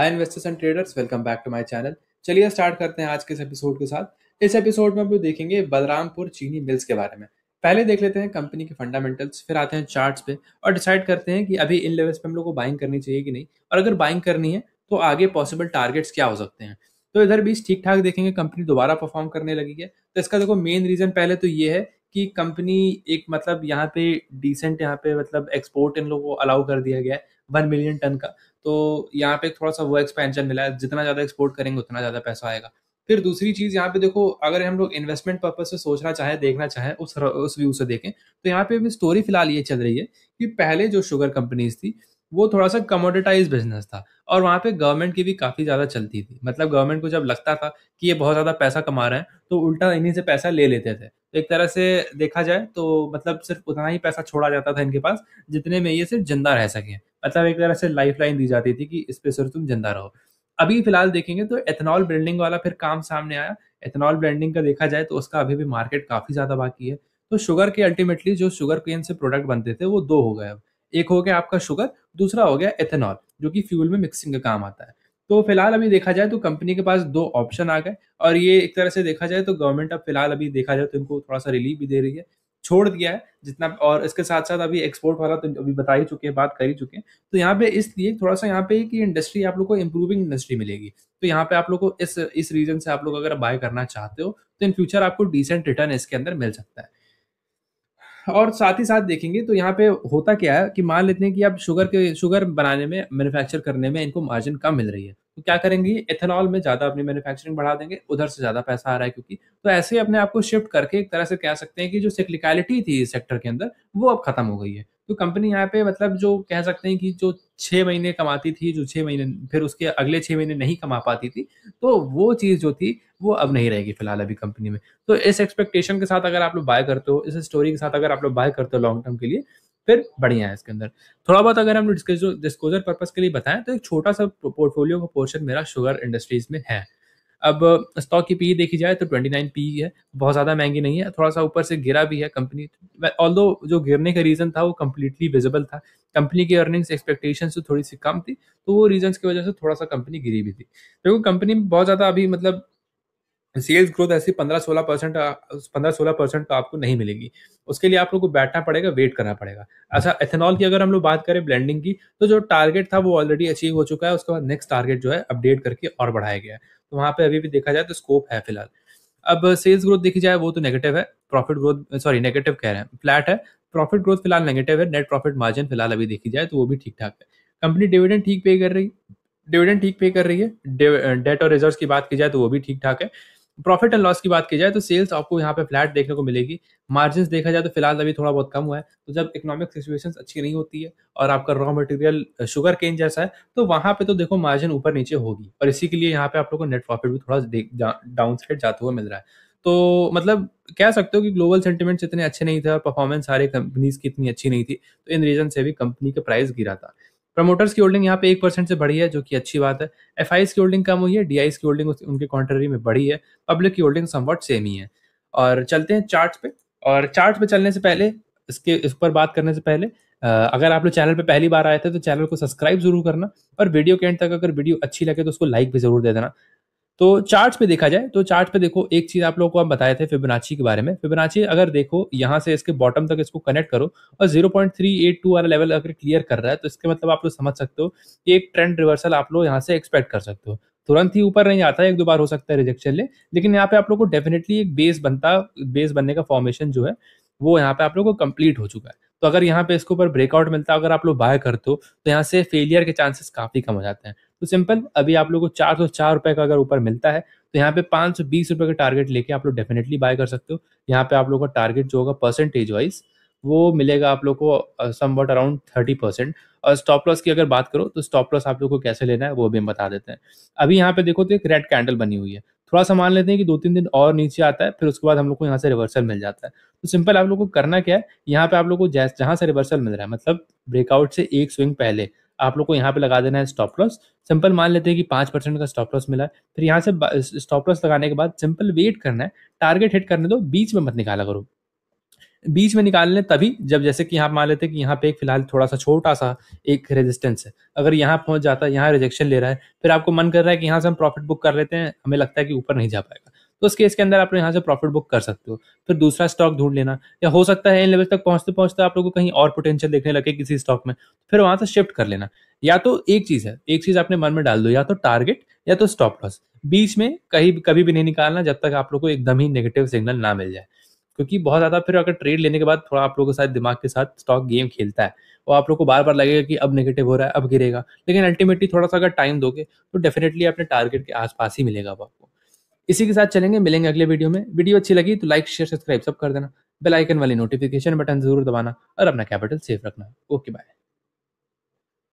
hi investors and traders welcome back to my channel चलिए start करते हैं आज के इस एपिसोड के साथ इस एपिसोड में हम लोग देखेंगे बलरामपुर चीनी मिल्स के बारे में पहले देख लेते हैं कंपनी के फंडामेंटल्स फिर आते हैं चार्ट्स पे और डिसाइड करते हैं कि अभी इन लेवल्स पे हम लोग को बाइंग करनी चाहिए कि नहीं और अगर बाइंग करनी है तो आगे पॉसिबल टारगेट्स क्या हो सकते हैं तो इधर भी ठीक ठाक देखेंगे कंपनी दोबारा परफॉर्म करने लगी है तो इसका देखो मेन रीजन पहले तो ये है कि कंपनी एक मतलब यहाँ पे डिसेंट यहाँ पे मतलब एक्सपोर्ट इन लोगों को अलाउ कर दिया गया है वन मिलियन टन का तो यहाँ पे थोड़ा सा वो एक्सपेंशन मिला है जितना ज़्यादा एक्सपोर्ट करेंगे उतना ज़्यादा पैसा आएगा फिर दूसरी चीज़ यहाँ पे देखो अगर हम लोग इन्वेस्टमेंट पर्पज से सोचना चाहें देखना चाहें उस उस व्यू से देखें तो यहाँ पे अभी स्टोरी फिलहाल ये चल रही है कि पहले जो शुगर कंपनीज थी वो थोड़ा सा कमोडिटाइज बिजनेस था और वहाँ पे गवर्नमेंट की भी काफ़ी ज़्यादा चलती थी मतलब गवर्नमेंट को जब लगता था कि ये बहुत ज़्यादा पैसा कमा रहे हैं तो उल्टा इन्हीं से पैसा ले लेते थे तो एक तरह से देखा जाए तो मतलब सिर्फ उतना ही पैसा छोड़ा जाता था इनके पास जितने में ये सिर्फ जिंदा रह सकें मतलब एक तरह से लाइफ लाइन दी जाती थी कि इस पर सिर्फ तुम जिंदा रहो अभी फिलहाल देखेंगे तो एथेनॉल ब्रेंडिंग वाला फिर काम सामने आया एथेनॉल ब्रेंडिंग का देखा जाए तो उसका अभी भी मार्केट काफ़ी ज़्यादा बाकी है तो शुगर के अल्टीमेटली जो शुगर केन से प्रोडक्ट बनते थे वो दो हो गए अब एक हो गया आपका शुगर दूसरा हो गया एथेनॉल जो कि फ्यूल में मिक्सिंग का काम आता है तो फिलहाल अभी देखा जाए तो कंपनी के पास दो ऑप्शन आ गए और ये एक तरह से देखा जाए तो गवर्नमेंट अब फिलहाल अभी देखा जाए तो इनको थोड़ा सा रिलीफ भी दे रही है छोड़ दिया है जितना और इसके साथ साथ अभी एक्सपोर्ट वाला तो अभी बता ही चुके हैं बात कर ही चुके हैं तो यहाँ पे इसलिए थोड़ा सा यहाँ पे कि इंडस्ट्री आप लोग को इम्प्रूविंग इंडस्ट्री मिलेगी तो यहाँ पे आप लोग को इस इस रीजन से आप लोग अगर बाय करना चाहते हो तो इन फ्यूचर आपको डिसेंट रिटर्न इसके अंदर मिल सकता है और साथ ही साथ देखेंगे तो यहाँ पे होता क्या है कि मान लेते हैं कि आप शुगर के शुगर बनाने में मैन्युफैक्चर करने में इनको मार्जिन कम मिल रही है तो क्या करेंगे एथेनॉल में ज़्यादा अपनी मैन्युफैक्चरिंग बढ़ा देंगे उधर से ज़्यादा पैसा आ रहा है क्योंकि तो ऐसे ही अपने आप को शिफ्ट करके एक तरह से कह सकते हैं कि जो सिक्लिकलिटी थी इस सेक्टर के अंदर वो अब खत्म हो गई है तो कंपनी यहाँ पे मतलब जो कह सकते हैं कि जो छः महीने कमाती थी जो छः महीने फिर उसके अगले छः महीने नहीं कमा पाती थी तो वो चीज़ जो थी वो अब नहीं रहेगी फिलहाल अभी कंपनी में तो इस एक्सपेक्टेशन के साथ अगर आप लोग बाय करते हो इस स्टोरी के साथ अगर आप लोग बाय करते हो लॉन्ग टर्म के लिए फिर बढ़िया है इसके अंदर थोड़ा बहुत अगर हम डिस्कोजर पर्पज के लिए बताएं तो एक छोटा सा पोर्टफोलियो का पोर्शन मेरा शुगर इंडस्ट्रीज में है अब स्टॉक की पी e देखी जाए तो ट्वेंटी नाइन पी है बहुत ज़्यादा महंगी नहीं है थोड़ा सा ऊपर से गिरा भी है कंपनी ऑल जो गिरने का रीज़न था वो कम्प्लीटली विजिबल था कंपनी की अर्निंग्स एक्सपेक्टेशन से थोड़ी सी कम थी तो वो रीजन की वजह से थोड़ा सा कंपनी गिरी भी थी देखो कंपनी बहुत ज़्यादा अभी मतलब सेल्स ग्रोथ ऐसी पंद्रह सोलह परसेंट पंद्रह सोलह परसेंट तो आपको नहीं मिलेगी उसके लिए आप लोग को बैठना पड़ेगा वेट करना पड़ेगा अच्छा एथेनॉल की अगर हम लोग बात करें ब्लेंडिंग की तो जो टारगेट था वो ऑलरेडी अचीव हो चुका है उसके बाद नेक्स्ट टारगेट जो है अपडेट करके और बढ़ाया गया है तो वहाँ पे अभी भी देखा जाए तो स्कोप है फिलहाल अब सेल्स ग्रोथ देखी जाए वो तो नेगेटिव है प्रॉफिट ग्रोथ सॉरी नेगेटिव कह रहे हैं फ्लैट है प्रॉफिट ग्रोथ फिलहाल नेगेटिव है नेट प्रॉफिट मार्जिन फिलहाल अभी देखी जाए तो वो भी ठीक ठाक है कंपनी डिविडेंड ठीक पे कर रही डिविडेंड ठीक पे कर रही है डेट और रिजर्व की बात की जाए तो वो भी ठीक ठाक है प्रॉफिट एंड लॉस की बात की जाए तो सेल्स आपको यहाँ पे फ्लैट देखने को मिलेगी मार्जिन देखा जाए तो फिलहाल अभी थोड़ा बहुत कम हुआ है तो जब इकोनॉमिक सिचुएशन अच्छी नहीं होती है और आपका रॉ मटेरियल शुगर केन जैसा है तो वहाँ पे तो देखो मार्जिन ऊपर नीचे होगी और इसी के लिए यहाँ पे आप लोग को नेट प्रॉफिट भी थोड़ा डाउन साइड जाता हुआ मिल रहा है तो मतलब कह सकते हो कि ग्लोबल सेंटिमेंट इतने अच्छे नहीं थे और परफॉर्मेंस सारे कंपनीज की इतनी अच्छी नहीं थी तो इन रीजन से भी कंपनी का प्राइस गिरा था प्रमोटर्स की होल्डिंग यहाँ पे एक परसेंट से बढ़ी है जो कि अच्छी बात है एफ की होल्डिंग कम हुई है डी की होल्डिंग उनके कॉन्ट्ररी में बढ़ी है पब्लिक की होल्डिंग समवट सेम ही है और चलते हैं चार्ट पे और चार्ट पे चलने से पहले इसके इस पर बात करने से पहले अगर आप लोग चैनल पे पहली बार आए थे तो चैनल को सब्सक्राइब जरूर करना और वीडियो के एंड तक अगर वीडियो अच्छी लगे तो उसको लाइक भी जरूर दे देना तो चार्ट पे देखा जाए तो चार्ट पे देखो एक चीज आप लोगों को हम बताए थे फिबोनाची के बारे में फिबोनाची अगर देखो यहाँ से इसके बॉटम तक इसको कनेक्ट करो और 0.382 वाला लेवल अगर क्लियर कर रहा है तो इसके मतलब आप लोग समझ सकते हो कि एक ट्रेंड रिवर्सल आप लोग यहाँ से एक्सपेक्ट कर सकते हो तुरंत ही ऊपर नहीं आता है एक दो बार हो सकता है रिजेक्शन ले लेकिन यहाँ पे आप लोग को डेफिनेटली एक बेस बनता बेस बनने का फॉर्मेशन जो है वो यहाँ पे आप लोग को कंप्लीट हो चुका है तो अगर यहाँ पे इसके ऊपर ब्रेकआउट मिलता है अगर आप लोग बाय करते हो तो यहाँ से फेलियर के चांसेस काफी कम हो जाते हैं तो सिंपल अभी आप लोग को चार सौ चार रुपए का अगर ऊपर मिलता है तो यहाँ पे पाँच सौ बीस रुपए का टारगेट लेके आप लोग डेफिनेटली बाय कर सकते हो यहाँ पे आप लोग का टारगेट जो होगा परसेंटेज वाइज वो मिलेगा आप लोग को somewhat around thirty percent और स्टॉप लॉस की अगर बात करो तो स्टॉप लॉस आप लोग को कैसे लेना है वो भी हम बता देते हैं अभी यहाँ पे देखो तो एक रेड कैंडल बनी हुई है थोड़ा सा मान लेते हैं कि दो तीन दिन और नीचे आता है फिर उसके बाद हम लोग को यहाँ से रिवर्सल मिल जाता है तो सिंपल आप लोग को करना क्या है यहाँ पे आप लोग को जहाँ से रिवर्सल मिल रहा है मतलब ब्रेकआउट से एक स्विंग पहले आप लोग को यहाँ पे लगा देना है स्टॉप लॉस सिंपल मान लेते हैं कि पाँच परसेंट का स्टॉप लॉस मिला फिर यहाँ से स्टॉप लॉस लगाने के बाद सिंपल वेट करना है टारगेट हिट करने दो बीच में मत निकाला करो बीच में निकाल लें तभी जब जैसे कि यहाँ मान लेते कि यहाँ पे एक फिलहाल थोड़ा सा छोटा सा एक रेजिस्टेंस है अगर यहाँ पहुंच जाता है यहाँ रिजेक्शन ले रहा है फिर आपको मन कर रहा है कि यहाँ से हम प्रॉफिट बुक कर लेते हैं हमें लगता है कि ऊपर नहीं जा पाएगा तो उस केस के अंदर आप यहाँ से प्रॉफिट बुक कर सकते हो फिर दूसरा स्टॉक ढूंढ लेना या हो सकता है इन लेवल तक पहुंचते पहुंचते आप लोग को कहीं और पोटेंशियल देखने लगे किसी स्टॉक में तो फिर वहां से शिफ्ट कर लेना या तो एक चीज है एक चीज आपने मन में डाल दो या तो टारगेट या तो स्टॉप लॉस बीच में कहीं कभी भी नहीं निकालना जब तक आप लोग को एकदम ही नेगेटिव सिग्नल ना मिल जाए क्योंकि बहुत ज़्यादा फिर अगर ट्रेड लेने के बाद थोड़ा आप लोगों के साथ दिमाग के साथ स्टॉक गेम खेलता है वो आप लोग को बार बार लगेगा कि अब नेगेटिव हो रहा है अब गिरेगा लेकिन अल्टीमेटली थोड़ा सा अगर टाइम दोगे तो डेफिनेटली अपने टारगेट के आसपास ही मिलेगा आपको इसी के साथ चलेंगे मिलेंगे अगले वीडियो में वीडियो अच्छी लगी तो लाइक शेयर सब्सक्राइब सब कर देना बेल आइकन वाली नोटिफिकेशन बटन जरूर दबाना और अपना कैपिटल सेफ रखना ओके बाय